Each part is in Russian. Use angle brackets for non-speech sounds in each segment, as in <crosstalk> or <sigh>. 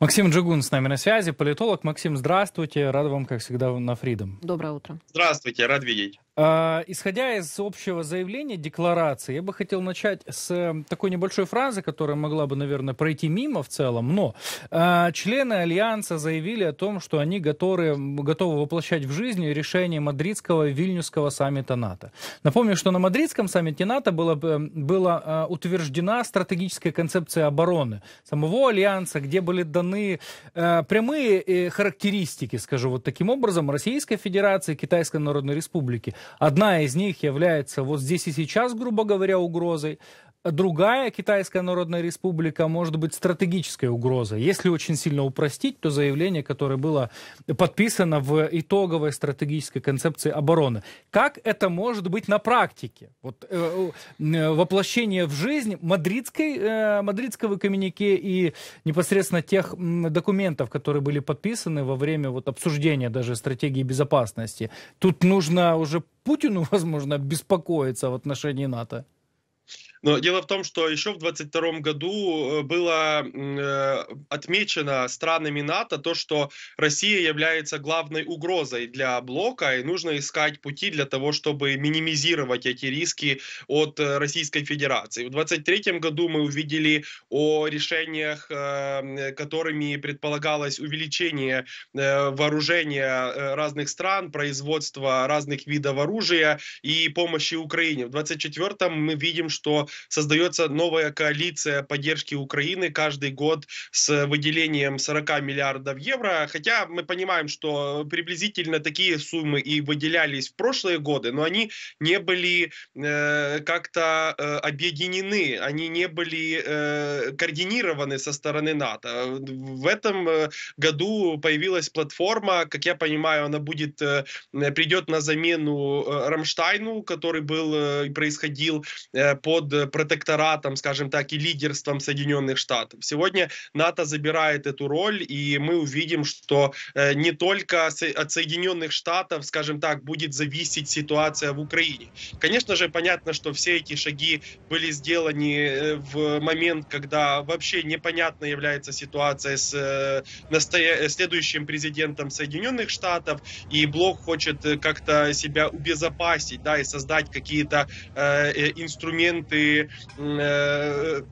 Максим Джигун с нами на связи, политолог. Максим, здравствуйте. Рад вам, как всегда, на Freedom. Доброе утро. Здравствуйте, рад видеть. А, исходя из общего заявления, декларации, я бы хотел начать с э, такой небольшой фразы, которая могла бы, наверное, пройти мимо в целом, но а, члены Альянса заявили о том, что они готовы, готовы воплощать в жизнь решение Мадридского и Вильнюсского саммита НАТО. Напомню, что на Мадридском саммите НАТО была, эм, была утверждена стратегическая концепция обороны самого Альянса, где были даны э, прямые э, характеристики, скажу вот таким образом, Российской Федерации, Китайской Народной Республики – Одна из них является вот здесь и сейчас, грубо говоря, угрозой другая Китайская Народная Республика может быть стратегической угрозой. Если очень сильно упростить, то заявление, которое было подписано в итоговой стратегической концепции обороны. Как это может быть на практике? Вот, э, э, э воплощение в жизнь мадридской, э, мадридского коммюнике и непосредственно тех э, документов, которые были подписаны во время вот, обсуждения даже стратегии безопасности. Тут нужно уже Путину, <laughs> возможно, беспокоиться в отношении НАТО. Но дело в том, что еще в 2022 году э, было э, отмечено странами НАТО то, что Россия является главной угрозой для блока, и нужно искать пути для того, чтобы минимизировать эти риски от э, Российской Федерации. В 2023 году мы увидели о решениях, э, которыми предполагалось увеличение э, вооружения э, разных стран, производства разных видов оружия и помощи Украине. В 2024 мы видим, что создается новая коалиция поддержки Украины каждый год с выделением 40 миллиардов евро. Хотя мы понимаем, что приблизительно такие суммы и выделялись в прошлые годы, но они не были э, как-то э, объединены, они не были э, координированы со стороны НАТО. В этом э, году появилась платформа, как я понимаю, она будет э, придет на замену э, Рамштайну, который был э, происходил э, под Э, протекторатом, скажем так, и лидерством Соединенных Штатов. Сегодня НАТО забирает эту роль, и мы увидим, что э, не только от Соединенных Штатов, скажем так, будет зависеть ситуация в Украине. Конечно же, понятно, что все эти шаги были сделаны э, в момент, когда вообще непонятно является ситуация с следующим президентом Соединенных Штатов, и Блок хочет как-то себя убезопасить, да, и создать какие-то инструменты и э,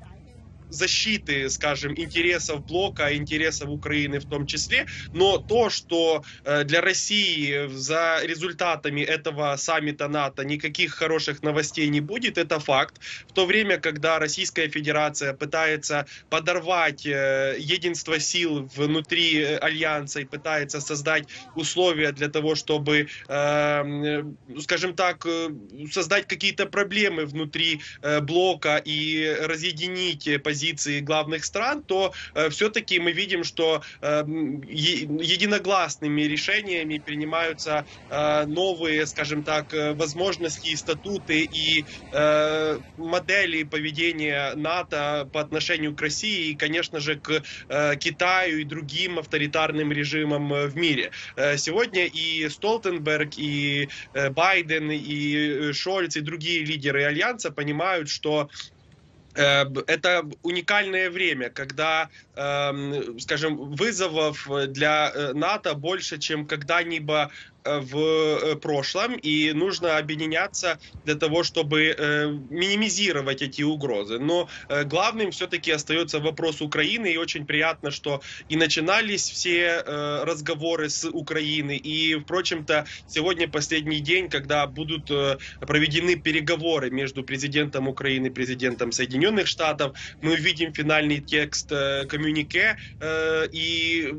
защиты, скажем, интересов блока, интересов Украины в том числе, но то, что э, для России за результатами этого саммита НАТО никаких хороших новостей не будет, это факт. В то время, когда Российская Федерация пытается подорвать э, единство сил внутри э, альянса и пытается создать условия для того, чтобы, эм, скажем так, создать какие-то проблемы внутри блока и разъединить позиции позиции главных стран, то э, все-таки мы видим, что э, единогласными решениями принимаются э, новые, скажем так, э, возможности статуты и э, модели поведения НАТО по отношению к России и, конечно же, к э, Китаю и другим авторитарным режимам э, в мире. Э, сегодня и Столтенберг, и э, Байден, и э, Шольц, и другие лидеры Альянса понимают, что Эм, это уникальное время, когда, эм, скажем, вызовов э, для э, НАТО больше, чем когда-либо Э, в э, прошлом, и нужно объединяться для того, чтобы э, минимизировать эти угрозы. Но главным все-таки остается вопрос Украины, и очень приятно, что и начинались все разговоры с Украины, и, впрочем-то, сегодня последний день, когда будут проведены переговоры между президентом Украины и президентом Соединенных Штатов, мы увидим финальный текст коммюнике, и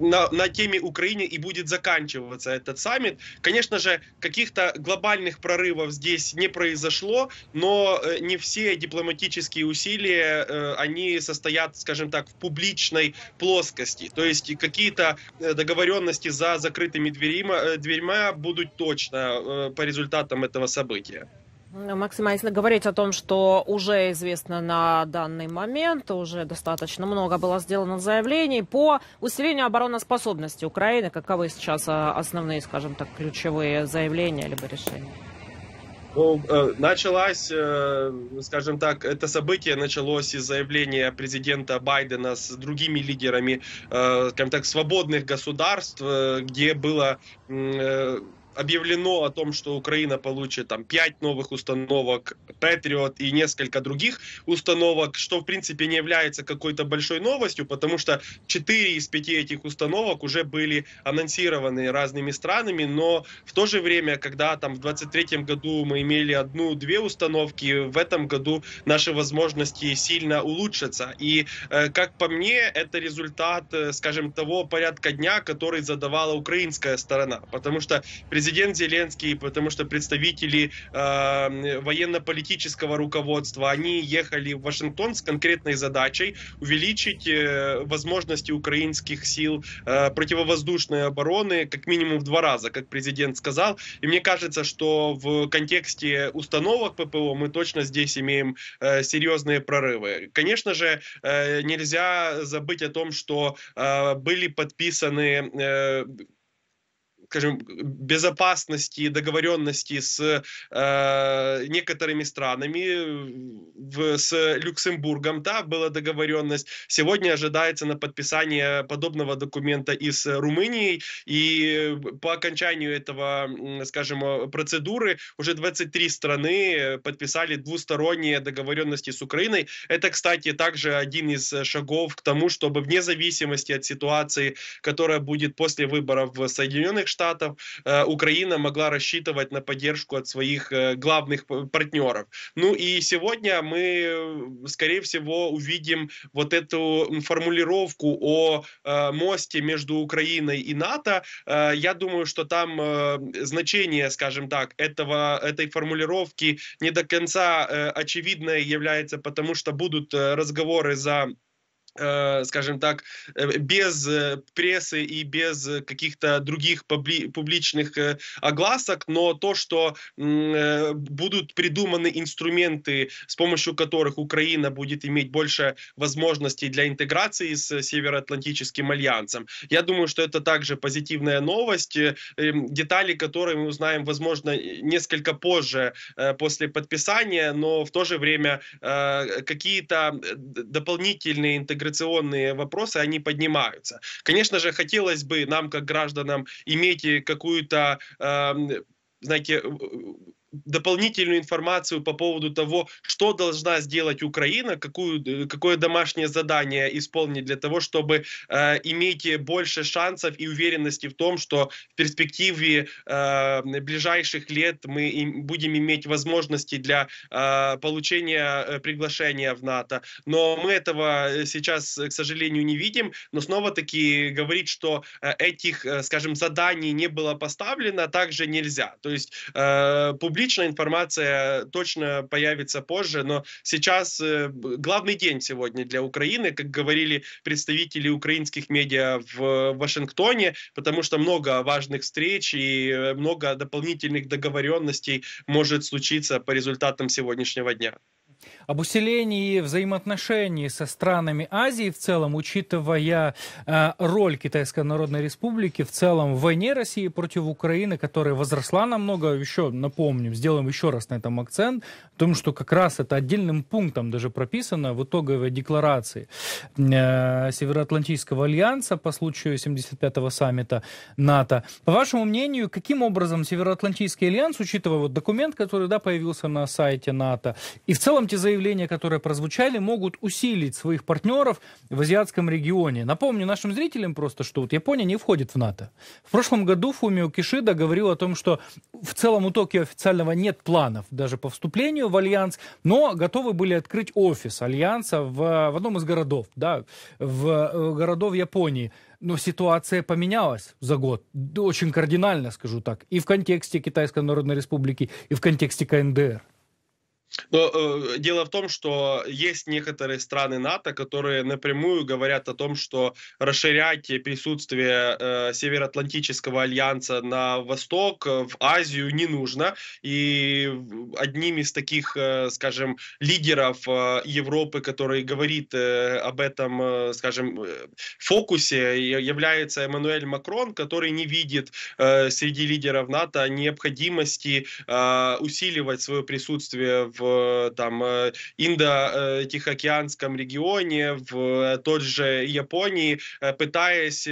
на, на теме Украины и будет заканчиваться это этот саммит. Конечно же, каких-то глобальных прорывов здесь не произошло, но э, не все дипломатические усилия, э, они состоят, скажем так, в публичной плоскости. То есть какие-то э, договоренности за закрытыми дверима, дверьма будут точно по результатам этого события. Максим, а если говорить о том, что уже известно на данный момент, уже достаточно много было сделано заявлений по усилению обороноспособности Украины, каковы сейчас а, основные, скажем так, ключевые заявления либо решения? Ну, э, началась, э, скажем так, это событие началось из заявления президента Байдена с другими лидерами, э, скажем так, свободных государств, где было объявлено о том, что Украина получит там 5 новых установок Patriot и несколько других установок, что в принципе не является какой-то большой новостью, потому что 4 из 5 этих установок уже были анонсированы разными странами, но в то же время, когда там в 23 году мы имели одну-две установки, в этом году наши возможности сильно улучшатся. И э, как по мне, это результат, э, скажем, того порядка дня, который задавала украинская сторона, потому что президент президент Зеленский, потому что представители э, военно-политического руководства, они ехали в Вашингтон с конкретной задачей увеличить э, возможности украинских сил э, противовоздушной обороны как минимум в два раза, как президент сказал. И мне кажется, что в контексте установок ППО мы точно здесь имеем э, серьезные прорывы. Конечно же, э, нельзя забыть о том, что э, были подписаны э, скажем, безопасности, договоренности с э, некоторыми странами, в, с Люксембургом, да, была договоренность. Сегодня ожидается на подписание подобного документа и с Румынией, и по окончанию этого, скажем, э, процедуры уже 23 страны подписали двусторонние договоренности с Украиной. Это, кстати, также один из шагов к тому, чтобы вне зависимости от ситуации, которая будет после выборов в Соединенных Штатах, Штатов, э, Украина могла рассчитывать на поддержку от своих э, главных партнеров. Ну и сегодня мы, э, скорее всего, увидим вот эту формулировку о мосте между Украиной и НАТО. Я думаю, что там значение, скажем так, этого, этой формулировки не до конца очевидное является, потому что будут разговоры за Э, скажем так, э, без э, прессы и без каких-то других публичных огласок, но то, что будут придуманы инструменты, с помощью которых Украина будет иметь больше возможностей для интеграции с Североатлантическим альянсом. Я думаю, что это также позитивная новость, эм, детали которые мы узнаем, возможно, несколько позже, после подписания, но в то же время какие-то дополнительные интеграции миграционные вопросы, они поднимаются. Конечно же, хотелось бы нам, как гражданам, иметь какую-то эм, знаете, дополнительную информацию по поводу того, что должна сделать Украина, какую, э, какое домашнее задание исполнить для того, чтобы э, иметь больше шансов и уверенности в том, что в перспективе э, ближайших лет мы им, будем иметь возможности для э, получения э, приглашения в НАТО. Но мы этого э, сейчас, к сожалению, не видим. Но снова-таки говорить, что этих, скажем, заданий не было поставлено, также нельзя. То есть э, публично публичная информация точно появится позже, но сейчас э, главный день сегодня для Украины, как говорили представители украинских медиа в Вашингтоне, потому что много важных встреч и э, много дополнительных договоренностей может случиться по результатам сегодняшнего дня об усилении взаимоотношений со странами Азии в целом, учитывая э, роль Китайской Народной Республики в целом в войне России против Украины, которая возросла намного, еще напомним, сделаем еще раз на этом акцент, о том, что как раз это отдельным пунктом даже прописано в итоговой декларации э, Североатлантического альянса по случаю 75-го саммита НАТО. По вашему мнению, каким образом Североатлантический альянс, учитывая вот документ, который да, появился на сайте НАТО, и в целом те заявления, которые прозвучали, могут усилить своих партнеров в азиатском регионе. Напомню нашим зрителям просто, что вот Япония не входит в НАТО. В прошлом году Фумио Кишида говорил о том, что в целом у Токио официального нет планов даже по вступлению в Альянс, но готовы были открыть офис Альянса в, в одном из городов, да, в э, городов Японии. Но ситуация поменялась за год, очень кардинально, скажу так, и в контексте Китайской Народной Республики, и в контексте КНДР. Но э, дело в том, что есть некоторые страны НАТО, которые напрямую говорят о том, что расширять присутствие э, Североатлантического альянса на восток, э, в Азию не нужно. И одним из таких, э, скажем, лидеров э, Европы, который говорит э, об этом, э, скажем, э, фокусе, является Эммануэль Макрон, который не видит э, среди лидеров НАТО необходимости э, усиливать свое присутствие в в э, там, э, Индо-Тихоокеанском регионе, в э, той же Японии, пытаясь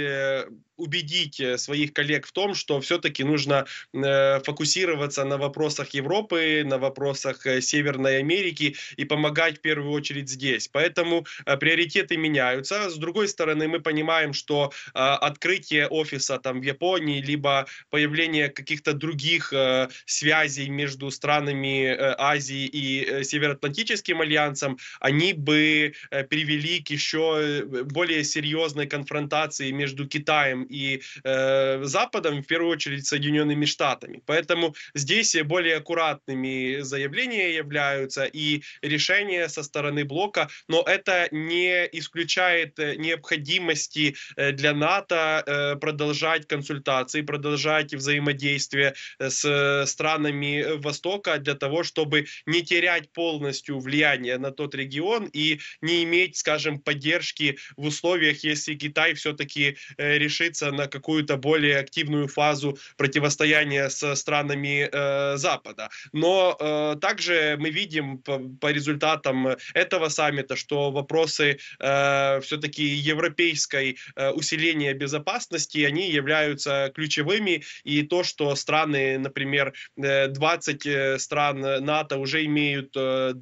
убедить э, своих коллег в том, что все-таки нужно э, фокусироваться на вопросах Европы, на вопросах э, Северной Америки и помогать в первую очередь здесь. Поэтому э, приоритеты меняются. С другой стороны, мы понимаем, что э, открытие офиса там в Японии, либо появление каких-то других э, связей между странами э, Азии и э, Североатлантическим альянсом, они бы э, привели к еще э, более серьезной конфронтации между Китаем и э, Западом, в первую очередь Соединенными Штатами. Поэтому здесь более аккуратными заявления являются и решения со стороны блока, но это не исключает э, необходимости э, для НАТО э, продолжать консультации, продолжать взаимодействие с странами Востока для того, чтобы не терять полностью влияние на тот регион и не иметь, скажем, поддержки в условиях, если Китай все-таки решит переключиться на какую-то более активную фазу противостояния с странами э, Запада. Но э, также мы видим по, по результатам этого саммита, что вопросы э, все-таки европейской э, усиления безопасности, они являются ключевыми, и то, что страны, например, 20 э, э, стран НАТО уже имеют 2%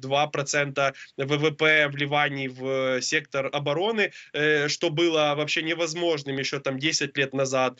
э, ВВП вливаний в сектор обороны, что было вообще невозможным еще там 10 20 лет назад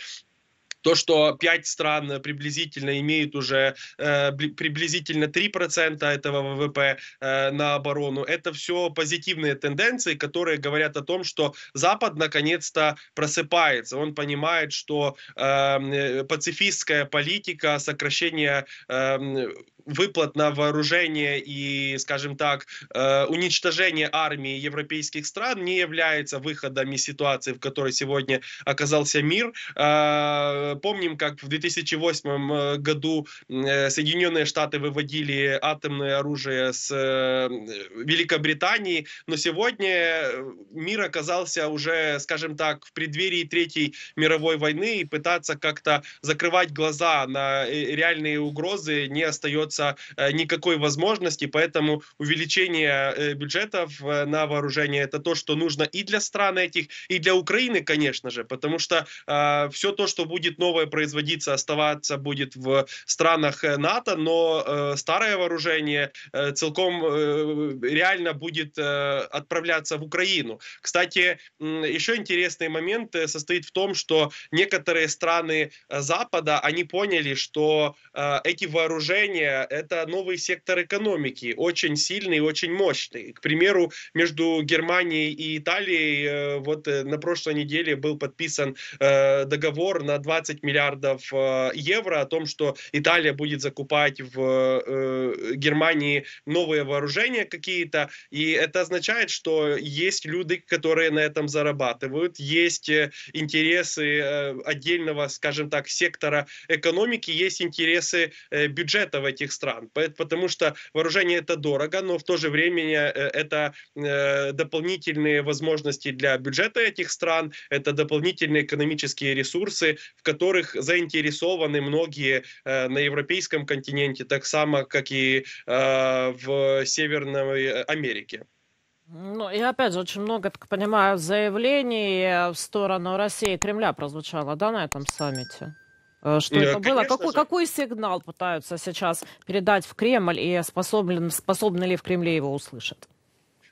то, что пять стран приблизительно имеют уже э, приблизительно 3% этого ВВП э, на оборону, это все позитивные тенденции, которые говорят о том, что Запад наконец-то просыпается. Он понимает, что эм, э, пацифистская политика сокращения э, эм, выплат на вооружение и, скажем так, э, уничтожение армии европейских стран не является выходом из ситуации, в которой сегодня оказался мир. Э, помним, как в 2008 э, году э, Соединенные Штаты выводили атомное оружие с э, Великобритании, но сегодня мир оказался уже, скажем так, в преддверии Третьей мировой войны, и пытаться как-то закрывать глаза на реальные угрозы не остается никакой возможности, поэтому увеличение бюджетов на вооружение это то, что нужно и для стран этих, и для Украины, конечно же, потому что э, все то, что будет новое производиться, оставаться будет в странах э, НАТО, но э, старое вооружение э, целиком э, реально будет э, отправляться в Украину. Кстати, э, еще интересный момент э, состоит в том, что некоторые страны э, Запада, они поняли, что э, эти вооружения это новый сектор экономики, очень сильный, очень мощный. К примеру, между Германией и Италией э, вот э, на прошлой неделе был подписан э, договор на 20 15 миллиардов э, евро о том, что Италия будет закупать в э, Германии новые вооружения какие-то. И это означает, что есть люди, которые на этом зарабатывают, есть э, интересы отдельного, скажем так, сектора экономики, есть интересы бюджетов этих стран. Потому что вооружение это дорого, но в то же время это дополнительные возможности для бюджета этих стран, это дополнительные экономические ресурсы, в которых заинтересованы многие э, на европейском континенте, так само, как и э, в Северной Америке. Ну и опять же, очень много, так понимаю, заявлений в сторону России и Кремля прозвучало, да, на этом саммите? Э, что это было? Какой, какой сигнал пытаются сейчас передать в Кремль и способен, способны ли в Кремле его услышать?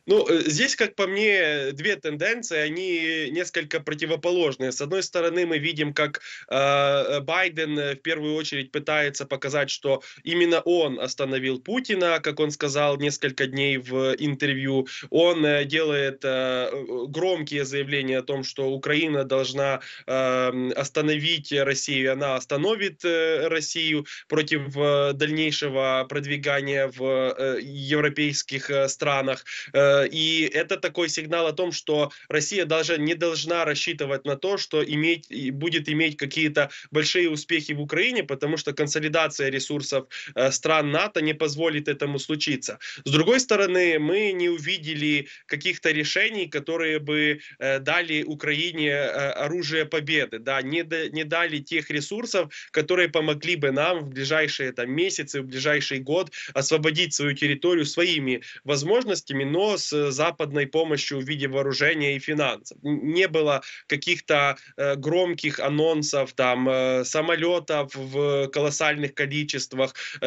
Ну, э, здесь, как по мне, две тенденции, они несколько противоположные. С одной стороны, мы видим, как э, э Байден э, в первую очередь пытается показать, что именно он остановил Путина, как он сказал несколько дней в интервью. Он делает э, громкие заявления о том, что Украина должна э, остановить Россию, она остановит э, Россию против э, дальнейшего продвигания в э, европейских э, странах. Э, Э, и это такой сигнал о том, что Россия даже не должна рассчитывать на то, что иметь, будет иметь какие-то большие успехи в Украине, потому что консолидация ресурсов э, стран НАТО не позволит этому случиться. С другой стороны, мы не увидели каких-то решений, которые бы э, дали Украине оружие победы, да, не, не дали тех ресурсов, которые помогли бы нам в ближайшие там, месяцы, в ближайший год освободить свою территорию своими возможностями, но с с западной помощью в виде вооружения и финансов. Не было каких-то э, громких анонсов, там, э, самолетов в колоссальных количествах, э,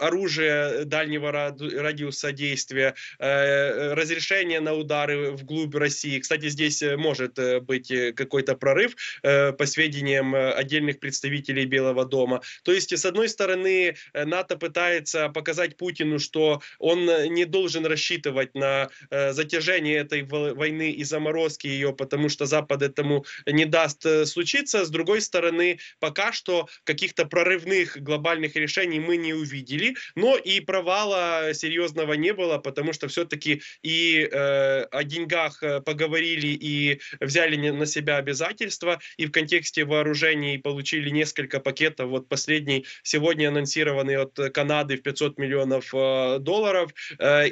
оружие дальнего радиуса действия, э, разрешение на удары вглубь России. Кстати, здесь э, может э, быть э, какой-то прорыв, э, по сведениям отдельных представителей Белого дома. То есть, с одной стороны, НАТО пытается показать Путину, что он не должен рассчитывать на э, затяжение этой войны и заморозки ее, потому что Запад этому не даст э, случиться. С другой стороны, пока что каких-то прорывных глобальных решений мы не увидели, но и провала серьезного не было, потому что все-таки и э, о деньгах э, поговорили и взяли на себя обязательства, и в контексте вооружений получили несколько пакетов. Вот последний сегодня анонсированный от Канады в 500 миллионов долларов.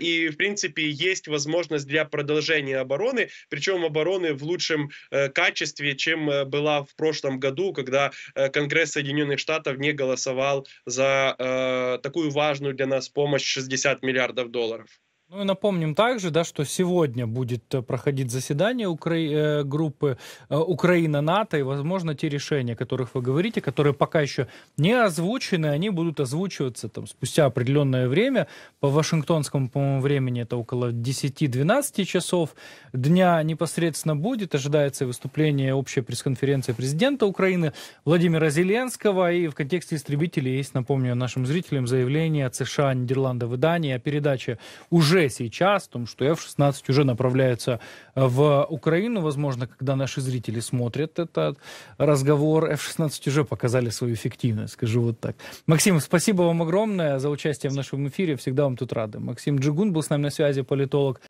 и, в принципе, есть возможность для продолжения обороны, причем обороны в лучшем э, качестве, чем э, была в прошлом году, когда э, Конгресс Соединенных Штатов не голосовал за э, такую важную для нас помощь 60 миллиардов долларов. Ну и напомним также, да, что сегодня будет э, проходить заседание Укра... Э, группы э, Украина-НАТО, и, возможно, те решения, о которых вы говорите, которые пока еще не озвучены, они будут озвучиваться там, спустя определенное время. По вашингтонскому, по-моему, времени это около 10-12 часов дня непосредственно будет. Ожидается выступление общей пресс-конференции президента Украины Владимира Зеленского. И в контексте истребителей есть, напомню нашим зрителям, заявление от США, Нидерландов и Дании о передаче уже уже сейчас, в том, что F-16 уже направляется э, в Украину. Возможно, когда наши зрители смотрят этот разговор, F-16 уже показали свою эффективность, скажу вот так. Максим, спасибо вам огромное за участие в нашем эфире. Всегда вам тут рады. Максим Джигун был с нами на связи, политолог.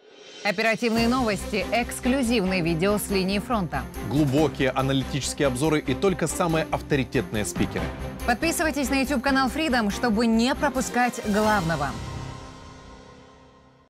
Оперативные новости, эксклюзивные видео с линии фронта. Глубокие аналитические обзоры и только самые авторитетные спикеры. Подписывайтесь на YouTube-канал Freedom, чтобы не пропускать главного.